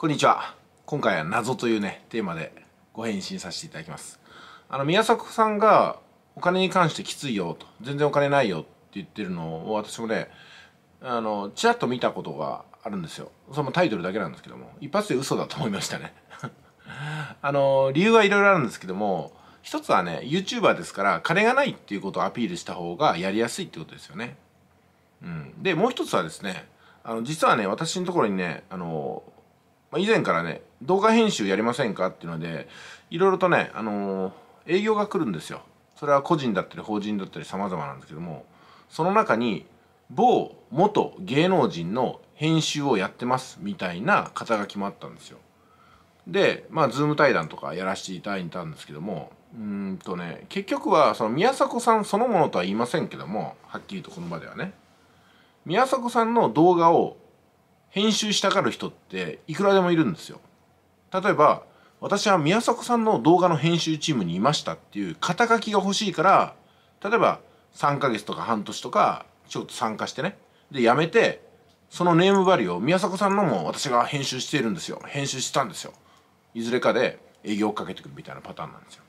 こんにちは今回は謎というねテーマでご返信させていただきますあの宮迫さんがお金に関してきついよと全然お金ないよって言ってるのを私もねあのちらっと見たことがあるんですよそのタイトルだけなんですけども一発で嘘だと思いましたね あの理由はいろいろあるんですけども一つはね YouTuber ですから金がないっていうことをアピールした方がやりやすいってことですよねうんでもう一つはですねあの実はね私のところにねあのまあ、以前からね、動画編集やりませんかっていうので、いろいろとね、あのー、営業が来るんですよ。それは個人だったり法人だったり様々なんですけども、その中に、某元芸能人の編集をやってますみたいな肩書きもあったんですよ。で、まあ、ズーム対談とかやらせていただいたんですけども、うんとね、結局は、その宮迫さんそのものとは言いませんけども、はっきりとこの場ではね、宮迫さんの動画を編集したがる人っていくらでもいるんですよ。例えば、私は宮迫さんの動画の編集チームにいましたっていう肩書きが欲しいから、例えば3ヶ月とか半年とか、ちょっと参加してね。で、やめて、そのネームバリューを宮迫さんのも私が編集しているんですよ。編集したんですよ。いずれかで営業をかけてくるみたいなパターンなんですよ。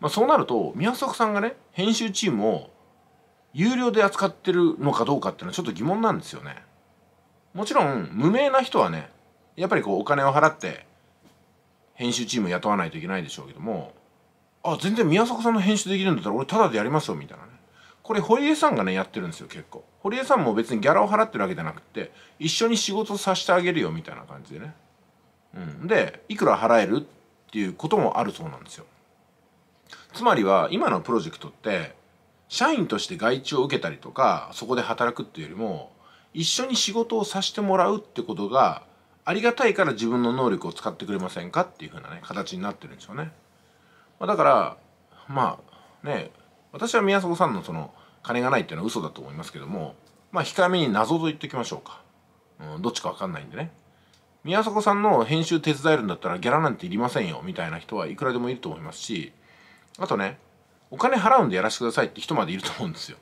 まあそうなると、宮迫さんがね、編集チームを有料で扱ってるのかどうかっていうのはちょっと疑問なんですよね。もちろん無名な人はねやっぱりこうお金を払って編集チーム雇わないといけないでしょうけどもあ全然宮迫さんの編集できるんだったら俺タダでやりますよみたいなねこれ堀江さんがねやってるんですよ結構堀江さんも別にギャラを払ってるわけじゃなくて一緒に仕事させてあげるよみたいな感じでね、うん、でいくら払えるっていうこともあるそうなんですよつまりは今のプロジェクトって社員として外注を受けたりとかそこで働くっていうよりも一緒に仕事をさせてもらうってことがありがたいから自分の能力を使ってくれませんかっていうふうなね形になってるんですよね。まあ、だからまあね私は宮迫さんのその金がないっていうのは嘘だと思いますけどもまあ控えめに謎と言っておきましょうか、うん、どっちか分かんないんでね宮迫さんの編集手伝えるんだったらギャラなんていりませんよみたいな人はいくらでもいると思いますしあとねお金払うんでやらせてくださいって人までいると思うんですよ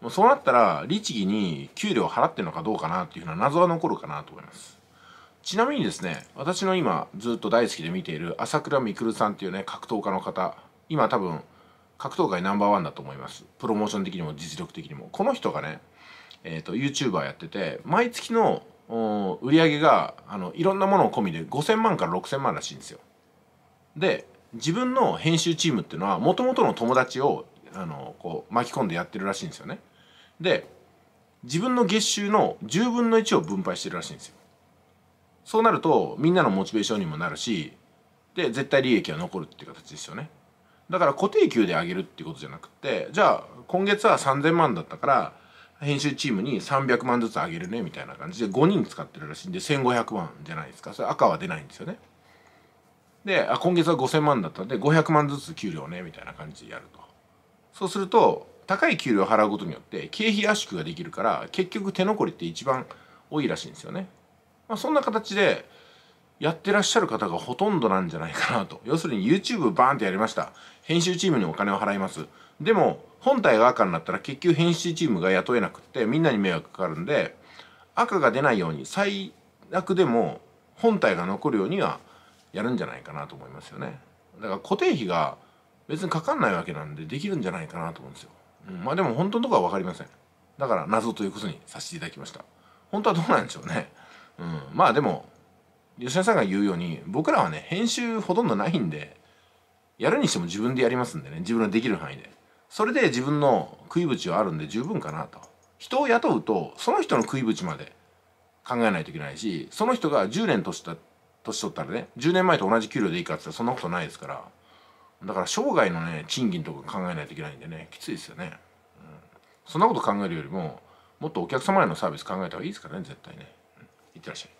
もうそうなったら律儀に給料払ってるのかどうかなっていうのは謎は残るかなと思いますちなみにですね私の今ずっと大好きで見ている朝倉未来さんっていうね格闘家の方今多分格闘界ナンバーワンだと思いますプロモーション的にも実力的にもこの人がねえっ、ー、と YouTuber やってて毎月の売り上げがあのいろんなものを込みで5000万から6000万らしいんですよで自分の編集チームっていうのはもともとの友達をあのこう巻き込んでやってるらしいんですよねで自分の月収の10分の1を分配してるらしいんですよそうなるとみんなのモチベーションにもなるしで絶対利益は残るっていう形ですよねだから固定給で上げるっていうことじゃなくてじゃあ今月は3000万だったから編集チームに300万ずつ上げるねみたいな感じで5人使ってるらしいんで1500万じゃないですかそれ赤は出ないんですよねであ今月は5000万だったんで500万ずつ給料ねみたいな感じでやるとそうすると高い給料を払うことによって経費圧縮ができるから結局手残りって一番多いらしいんですよね。まあ、そんな形でやってらっしゃる方がほとんどなんじゃないかなと。要するに YouTube バーンってやりました。編集チームにお金を払います。でも、本体が赤になったら結局編集チームが雇えなくってみんなに迷惑かかるんで、赤が出ないように最悪でも本体が残るようにはやるんじゃないかなと思いますよね。だから固定費が別にかかんないわけなんでできるんじゃないかなと思うんですよ、うん、まあでも本当のとこは分かりませんだから謎ということにさせていただきました本当はどうなんでしょうね、うん、まあでも吉田さんが言うように僕らはね編集ほとんどないんでやるにしても自分でやりますんでね自分のできる範囲でそれで自分の食い口はあるんで十分かなと人を雇うとその人の食い口まで考えないといけないしその人が10年年年取ったらね10年前と同じ給料でいいかって言ったらそんなことないですからだから生涯のね賃金とか考えないといけないんでねきついですよね、うん、そんなこと考えるよりももっとお客様へのサービス考えた方がいいですからね絶対ね、うん、いってらっしゃい